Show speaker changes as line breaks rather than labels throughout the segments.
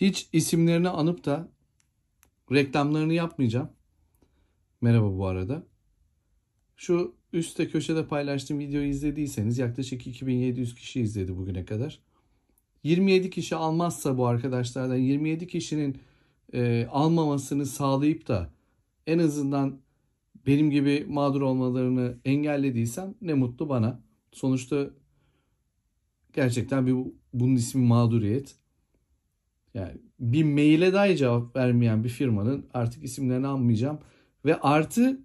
Hiç isimlerini anıp da reklamlarını yapmayacağım. Merhaba bu arada. Şu üstte köşede paylaştığım videoyu izlediyseniz yaklaşık 2700 kişi izledi bugüne kadar. 27 kişi almazsa bu arkadaşlardan 27 kişinin e, almamasını sağlayıp da en azından benim gibi mağdur olmalarını engellediysem ne mutlu bana. Sonuçta gerçekten bir bunun ismi mağduriyet. Yani bir maile dahi cevap vermeyen bir firmanın artık isimlerini anmayacağım. Ve artı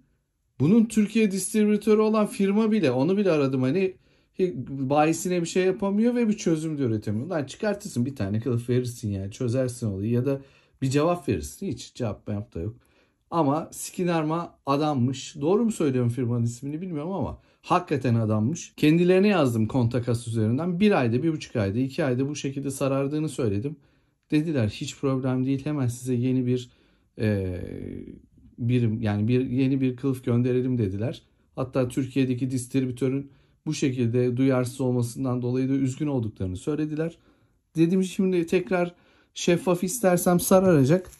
bunun Türkiye distribütörü olan firma bile onu bile aradım hani bayisine bir şey yapamıyor ve bir çözüm de üretemiyor. Lan çıkartırsın bir tane kılıf verirsin yani çözersin olayı ya da bir cevap verirsin. Hiç cevap yap da yok. Ama Skinnerma adammış. Doğru mu söylüyorum firmanın ismini bilmiyorum ama hakikaten adammış. Kendilerine yazdım kontakas üzerinden. Bir ayda, bir buçuk ayda, iki ayda bu şekilde sarardığını söyledim. Dediler hiç problem değil hemen size yeni bir e, birim yani bir yeni bir kılıf gönderelim dediler. Hatta Türkiye'deki distribütörün bu şekilde duyarsız olmasından dolayı da üzgün olduklarını söylediler. Dedim şimdi tekrar şeffaf istersem sararacak.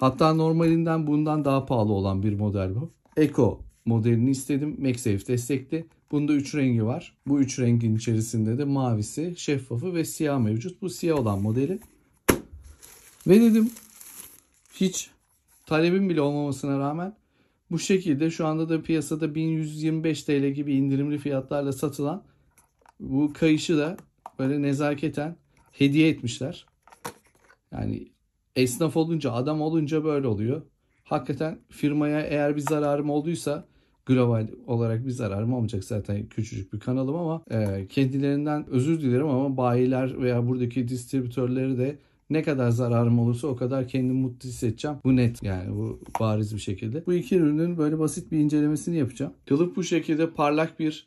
Hatta normalinden bundan daha pahalı olan bir model bu. Eco modelini istedim. MagSafe destekli. Bunda üç rengi var. Bu üç rengin içerisinde de mavisi, şeffafı ve siyah mevcut. Bu siyah olan modeli. Ve dedim hiç talebim bile olmamasına rağmen bu şekilde şu anda da piyasada 1125 TL gibi indirimli fiyatlarla satılan bu kayışı da böyle nezaketen hediye etmişler. Yani esnaf olunca, adam olunca böyle oluyor. Hakikaten firmaya eğer bir zararım olduysa global olarak bir zararım olmayacak zaten küçücük bir kanalım ama e, kendilerinden özür dilerim ama bayiler veya buradaki distribütörleri de ne kadar zararım olursa o kadar kendimi mutlu hissedeceğim. Bu net yani bu bariz bir şekilde. Bu iki ürünün böyle basit bir incelemesini yapacağım. Kılıf bu şekilde parlak bir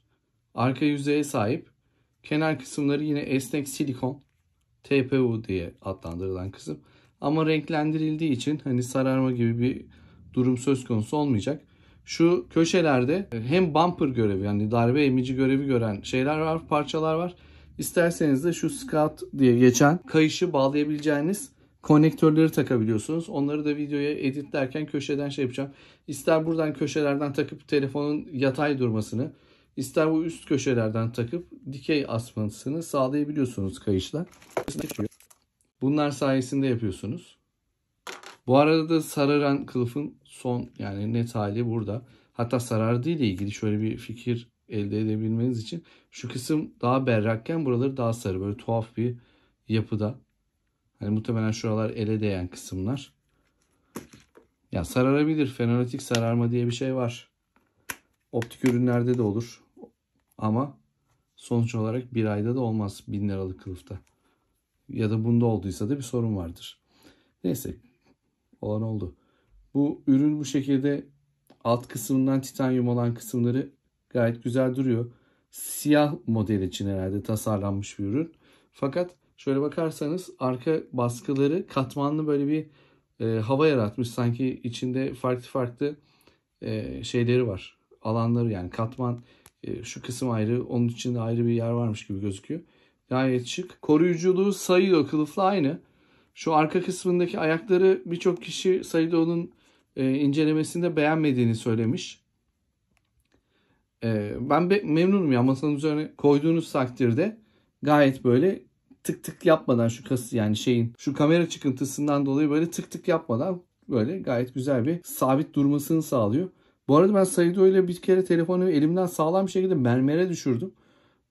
arka yüzeye sahip. Kenar kısımları yine esnek silikon. TPU diye adlandırılan kısım. Ama renklendirildiği için hani sararma gibi bir durum söz konusu olmayacak şu köşelerde e, hem bumper görevi yani darbe emici görevi gören şeyler var, parçalar var. İsterseniz de şu scout diye geçen kayışı bağlayabileceğiniz konnektörleri takabiliyorsunuz. Onları da videoya editlerken köşeden şey yapacağım. İster buradan köşelerden takıp telefonun yatay durmasını, ister bu üst köşelerden takıp dikey asmasını sağlayabiliyorsunuz kayışla. Bunlar sayesinde yapıyorsunuz. Bu arada da sararan kılıfın son yani net hali burada. Hatta sarardığı ile ilgili şöyle bir fikir elde edebilmeniz için şu kısım daha berrakken buraları daha sarı böyle tuhaf bir yapıda. Hani muhtemelen şuralar ele değen kısımlar. Ya sararabilir. Fenolitik sararma diye bir şey var. Optik ürünlerde de olur. Ama sonuç olarak bir ayda da olmaz 1000 liralık kılıfta. Ya da bunda olduysa da bir sorun vardır. Neyse olan oldu. Bu ürün bu şekilde alt kısmından titanyum olan kısımları gayet güzel duruyor. Siyah model için herhalde tasarlanmış bir ürün. Fakat şöyle bakarsanız arka baskıları katmanlı böyle bir e, hava yaratmış. Sanki içinde farklı farklı e, şeyleri var. Alanları yani katman e, şu kısım ayrı onun içinde ayrı bir yer varmış gibi gözüküyor. Gayet şık. Koruyuculuğu sayıyor kılıfla aynı. Şu arka kısmındaki ayakları birçok kişi Saido'nun e, incelemesinde beğenmediğini söylemiş. E, ben be, memnunum ya masanın üzerine koyduğunuz takdirde gayet böyle tık tık yapmadan şu kas yani şeyin şu kamera çıkıntısından dolayı böyle tık tık yapmadan böyle gayet güzel bir sabit durmasını sağlıyor. Bu arada ben Saido ile bir kere telefonu elimden sağlam bir şekilde mermere düşürdüm.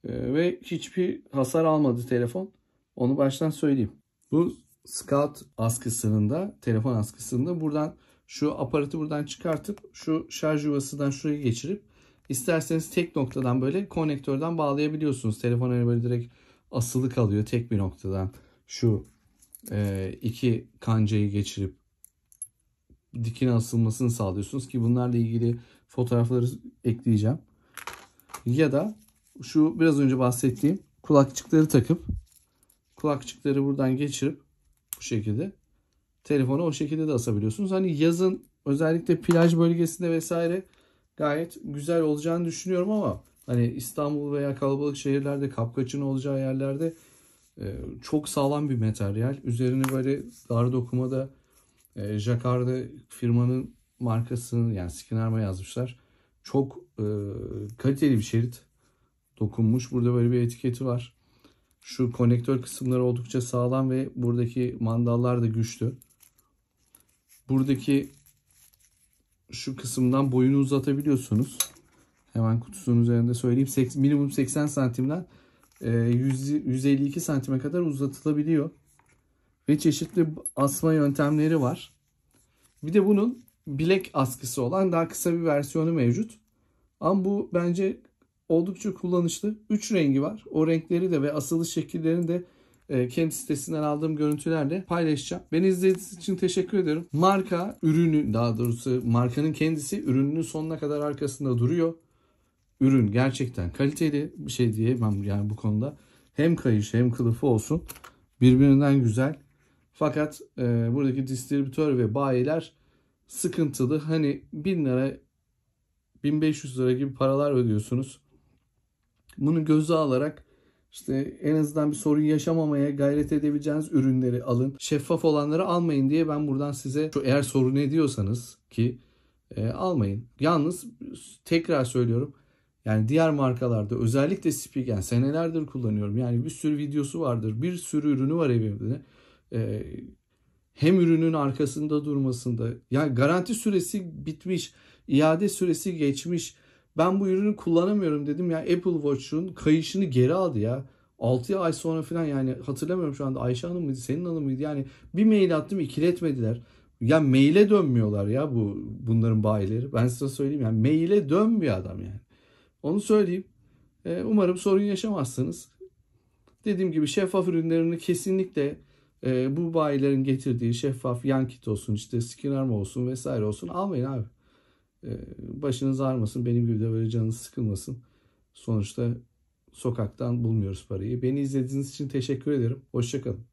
Ee, ve hiçbir hasar almadı telefon. Onu baştan söyleyeyim. Bu Scout askısının da telefon askısında buradan şu aparatı buradan çıkartıp şu şarj yuvasından şuraya geçirip isterseniz tek noktadan böyle konnektörden bağlayabiliyorsunuz. Telefon hani böyle direkt asılı kalıyor tek bir noktadan şu e, iki kancayı geçirip dikine asılmasını sağlıyorsunuz ki bunlarla ilgili fotoğrafları ekleyeceğim. Ya da şu biraz önce bahsettiğim kulakçıkları takıp kulakçıkları buradan geçirip bu şekilde Telefonu o şekilde de asabiliyorsunuz. Hani yazın özellikle plaj bölgesinde vesaire gayet güzel olacağını düşünüyorum ama hani İstanbul veya kalabalık şehirlerde kapkaçın olacağı yerlerde e, çok sağlam bir materyal. Üzerine böyle dar dokumada e, Jacquard'a firmanın markasını yani Skinnerma yazmışlar. Çok e, kaliteli bir şerit dokunmuş. Burada böyle bir etiketi var. Şu konektör kısımları oldukça sağlam ve buradaki mandallar da güçlü buradaki şu kısımdan boyunu uzatabiliyorsunuz. Hemen kutusunun üzerinde söyleyeyim. minimum 80 santimden 152 e, santime kadar uzatılabiliyor. Ve çeşitli asma yöntemleri var. Bir de bunun bilek askısı olan daha kısa bir versiyonu mevcut. Ama bu bence oldukça kullanışlı. 3 rengi var. O renkleri de ve asılı şekillerini de kendi sitesinden aldığım görüntülerle paylaşacağım. Beni izlediğiniz için teşekkür ederim. Marka ürünü daha doğrusu markanın kendisi ürününün sonuna kadar arkasında duruyor. Ürün gerçekten kaliteli bir şey diyemem yani bu konuda. Hem kayış hem kılıfı olsun birbirinden güzel. Fakat e, buradaki distribütör ve bayiler sıkıntılı. Hani 1000 lira 1500 lira gibi paralar ödüyorsunuz. Bunu göze alarak işte en azından bir sorun yaşamamaya gayret edebileceğiniz ürünleri alın. Şeffaf olanları almayın diye ben buradan size şu eğer sorun ediyorsanız ki e, almayın. Yalnız tekrar söylüyorum. Yani diğer markalarda özellikle Spigen senelerdir kullanıyorum. Yani bir sürü videosu vardır. Bir sürü ürünü var evimde. E, hem ürünün arkasında durmasında. Yani garanti süresi bitmiş. iade süresi geçmiş ben bu ürünü kullanamıyorum dedim ya Apple Watch'un kayışını geri aldı ya. 6 ay sonra falan yani hatırlamıyorum şu anda Ayşe Hanım mıydı senin hanım mıydı yani bir mail attım ikiletmediler. Ya maile dönmüyorlar ya bu bunların bayileri. Ben size söyleyeyim yani maile dönmüyor adam yani. Onu söyleyeyim. E, umarım sorun yaşamazsınız. Dediğim gibi şeffaf ürünlerini kesinlikle e, bu bayilerin getirdiği şeffaf Yankit olsun işte Skinner olsun vesaire olsun almayın abi. Ee, başınız ağrımasın, benim gibi de böyle canınız sıkılmasın. Sonuçta sokaktan bulmuyoruz parayı. Beni izlediğiniz için teşekkür ederim. Hoşçakalın.